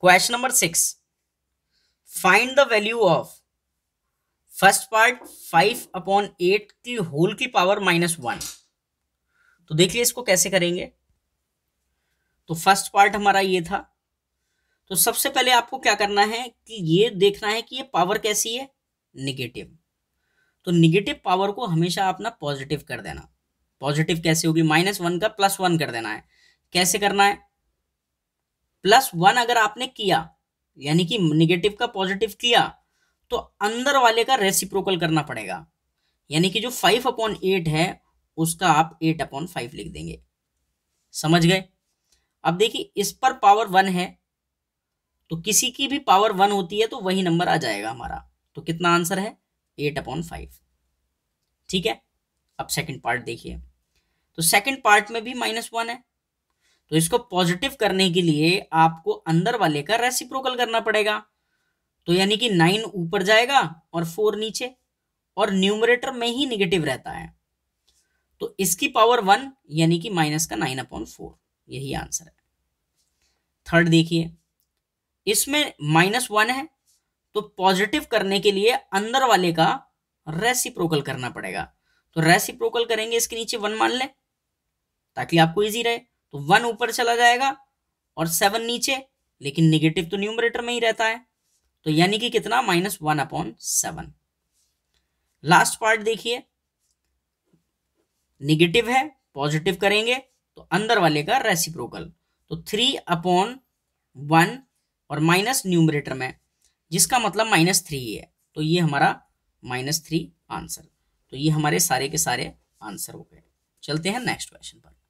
question number six find the value of first part five upon eight की whole की power minus one तो देखिए इसको कैसे करेंगे तो फर्स्ट पार्ट हमारा ये था तो सबसे पहले आपको क्या करना है कि ये देखना है कि ये पावर कैसी है निगेटिव तो निगेटिव पावर को हमेशा अपना पॉजिटिव कर देना पॉजिटिव कैसे होगी माइनस वन का प्लस वन कर देना है कैसे करना है प्लस वन अगर आपने किया यानी कि निगेटिव का पॉजिटिव किया तो अंदर वाले का रेसिप्रोकल करना पड़ेगा यानी कि जो फाइव अपॉन एट है उसका आप एट अपॉन फाइव लिख देंगे समझ गए अब देखिए इस पर पावर वन है तो किसी की भी पावर वन होती है तो वही नंबर आ जाएगा हमारा तो कितना आंसर है एट अपॉन फाइव ठीक है अब सेकंड पार्ट देखिए तो सेकंड पार्ट में भी माइनस वन है तो इसको पॉजिटिव करने के लिए आपको अंदर वाले का रेसिप्रोकल करना पड़ेगा तो यानी कि नाइन ऊपर जाएगा और फोर नीचे और न्यूमरेटर में ही निगेटिव रहता है तो इसकी पावर वन यानी कि माइनस का नाइन अपॉन फोर यही आंसर है थर्ड देखिए इसमें माइनस वन है तो पॉजिटिव करने के लिए अंदर वाले का रेसिप्रोकल करना पड़ेगा तो रेसिप्रोकल करेंगे इसके नीचे वन मान लें ताकि आपको इजी रहे तो वन ऊपर चला जाएगा और सेवन नीचे लेकिन निगेटिव तो न्यूमरेटर में ही रहता है तो यानी कि कितना minus one upon seven last part देखिए निगेटिव है पॉजिटिव करेंगे तो अंदर वाले का रेसिप्रोकल तो थ्री अपॉन वन और माइनस न्यूमरेटर में जिसका मतलब माइनस थ्री है तो ये हमारा माइनस थ्री आंसर तो ये हमारे सारे के सारे आंसर हो गए चलते हैं नेक्स्ट क्वेश्चन पर